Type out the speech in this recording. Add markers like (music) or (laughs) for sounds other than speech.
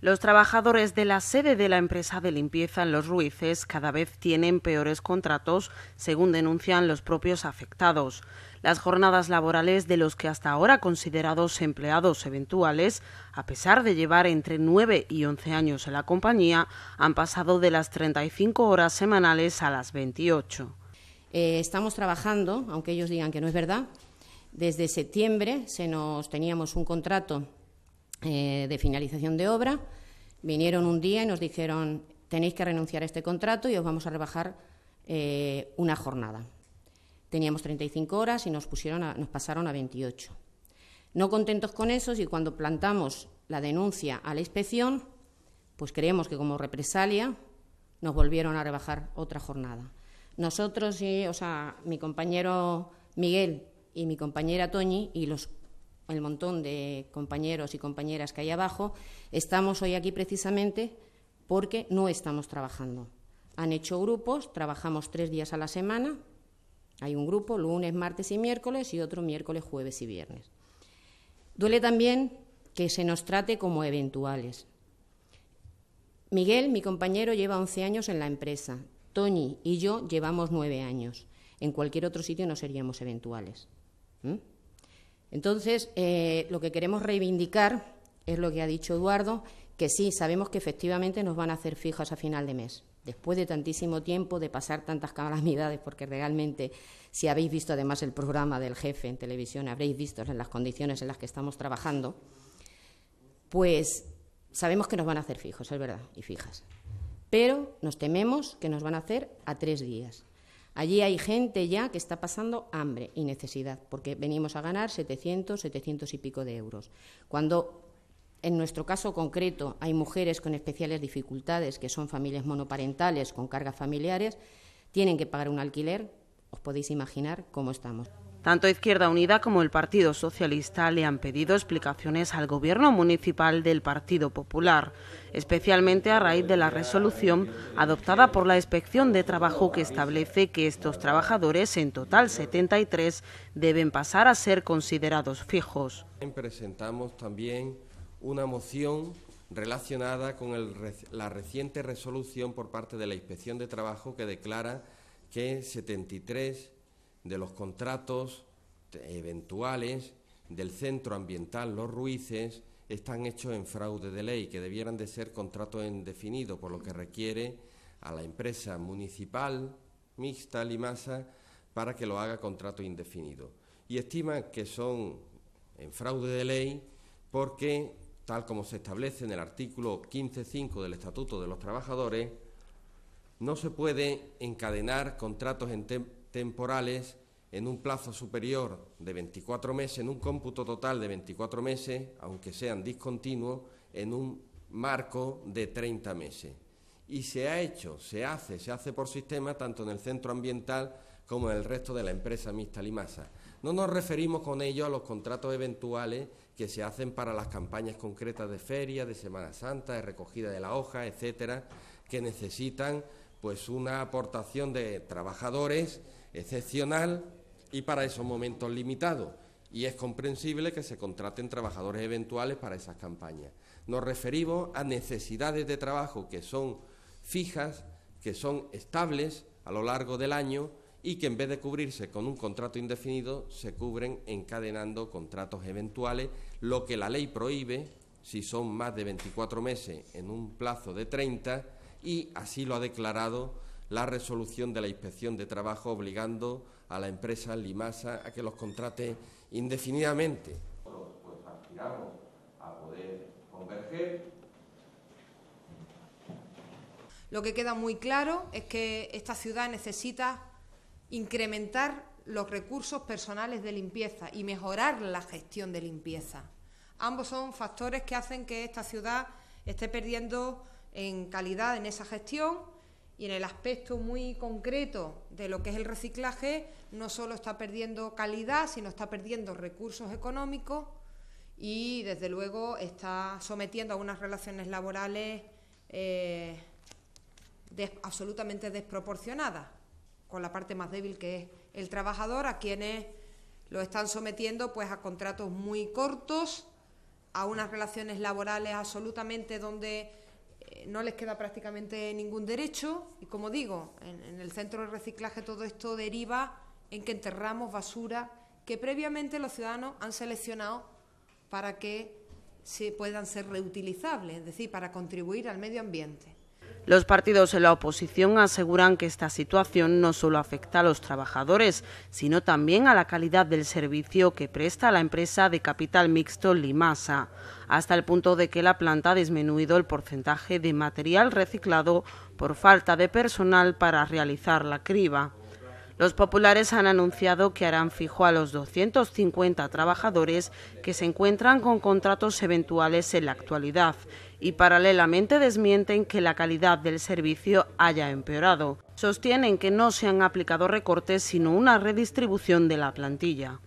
Los trabajadores de la sede de la empresa de limpieza en Los Ruices cada vez tienen peores contratos, según denuncian los propios afectados. Las jornadas laborales de los que hasta ahora considerados empleados eventuales, a pesar de llevar entre 9 y 11 años en la compañía, han pasado de las 35 horas semanales a las 28. Eh, estamos trabajando, aunque ellos digan que no es verdad. Desde septiembre se nos teníamos un contrato eh, de finalización de obra, vinieron un día y nos dijeron tenéis que renunciar a este contrato y os vamos a rebajar eh, una jornada. Teníamos 35 horas y nos, pusieron a, nos pasaron a 28. No contentos con eso, y cuando plantamos la denuncia a la inspección, pues creemos que como represalia nos volvieron a rebajar otra jornada. Nosotros, y, o sea, mi compañero Miguel y mi compañera Toñi y los el montón de compañeros y compañeras que hay abajo, estamos hoy aquí precisamente porque no estamos trabajando. Han hecho grupos, trabajamos tres días a la semana. Hay un grupo lunes, martes y miércoles y otro miércoles, jueves y viernes. Duele también que se nos trate como eventuales. Miguel, mi compañero, lleva 11 años en la empresa. Tony y yo llevamos 9 años. En cualquier otro sitio no seríamos eventuales. Entonces, eh, lo que queremos reivindicar es lo que ha dicho Eduardo, que sí, sabemos que efectivamente nos van a hacer fijos a final de mes. Después de tantísimo tiempo, de pasar tantas calamidades, (laughs) porque realmente, si habéis visto además el programa del jefe en televisión, habréis visto en las condiciones en las que estamos trabajando, pues sabemos que nos van a hacer fijos, es verdad, y fijas. Pero nos tememos que nos van a hacer a tres días. Allí hay gente ya que está pasando hambre y necesidad, porque venimos a ganar 700, 700 y pico de euros. Cuando en nuestro caso concreto hay mujeres con especiales dificultades, que son familias monoparentales con cargas familiares, tienen que pagar un alquiler, os podéis imaginar cómo estamos. Tanto Izquierda Unida como el Partido Socialista le han pedido explicaciones al Gobierno Municipal del Partido Popular, especialmente a raíz de la resolución adoptada por la Inspección de Trabajo que establece que estos trabajadores, en total 73, deben pasar a ser considerados fijos. Presentamos también una moción relacionada con la reciente resolución por parte de la Inspección de Trabajo que declara que 73 de los contratos eventuales del centro ambiental Los Ruices están hechos en fraude de ley, que debieran de ser contratos indefinidos, por lo que requiere a la empresa municipal mixta Limasa para que lo haga contrato indefinido. Y estima que son en fraude de ley porque, tal como se establece en el artículo 15.5 del Estatuto de los Trabajadores, no se puede encadenar contratos en, temporales en un plazo superior de 24 meses, en un cómputo total de 24 meses, aunque sean discontinuos, en un marco de 30 meses. Y se ha hecho, se hace, se hace por sistema tanto en el centro ambiental como en el resto de la empresa mixta Limasa. No nos referimos con ello a los contratos eventuales que se hacen para las campañas concretas de feria, de Semana Santa, de recogida de la hoja, etcétera, que necesitan pues una aportación de trabajadores excepcional y para esos momentos limitados. Y es comprensible que se contraten trabajadores eventuales para esas campañas. Nos referimos a necesidades de trabajo que son fijas, que son estables a lo largo del año y que en vez de cubrirse con un contrato indefinido, se cubren encadenando contratos eventuales, lo que la ley prohíbe si son más de 24 meses en un plazo de 30 y así lo ha declarado la resolución de la inspección de trabajo obligando a la empresa Limasa a que los contrate indefinidamente. Pues lo que queda muy claro es que esta ciudad necesita incrementar los recursos personales de limpieza y mejorar la gestión de limpieza. Ambos son factores que hacen que esta ciudad esté perdiendo en calidad en esa gestión y en el aspecto muy concreto de lo que es el reciclaje, no solo está perdiendo calidad, sino está perdiendo recursos económicos y, desde luego, está sometiendo a unas relaciones laborales eh, absolutamente desproporcionadas, con la parte más débil que es el trabajador, a quienes lo están sometiendo pues, a contratos muy cortos, a unas relaciones laborales absolutamente donde no les queda prácticamente ningún derecho y como digo, en, el centro de reciclaje todo esto deriva en que enterramos basura que previamente los ciudadanos han seleccionado para que se puedan ser reutilizables, es decir, para contribuir al medio ambiente. Los partidos en la oposición aseguran que esta situación no solo afecta a los trabajadores, sino también a la calidad del servicio que presta la empresa de capital mixto Limasa, hasta el punto de que la planta ha disminuido el porcentaje de material reciclado por falta de personal para realizar la criba. Los populares han anunciado que harán fijo a los 250 trabajadores que se encuentran con contratos eventuales en la actualidad y paralelamente desmienten que la calidad del servicio haya empeorado. Sostienen que no se han aplicado recortes sino una redistribución de la plantilla.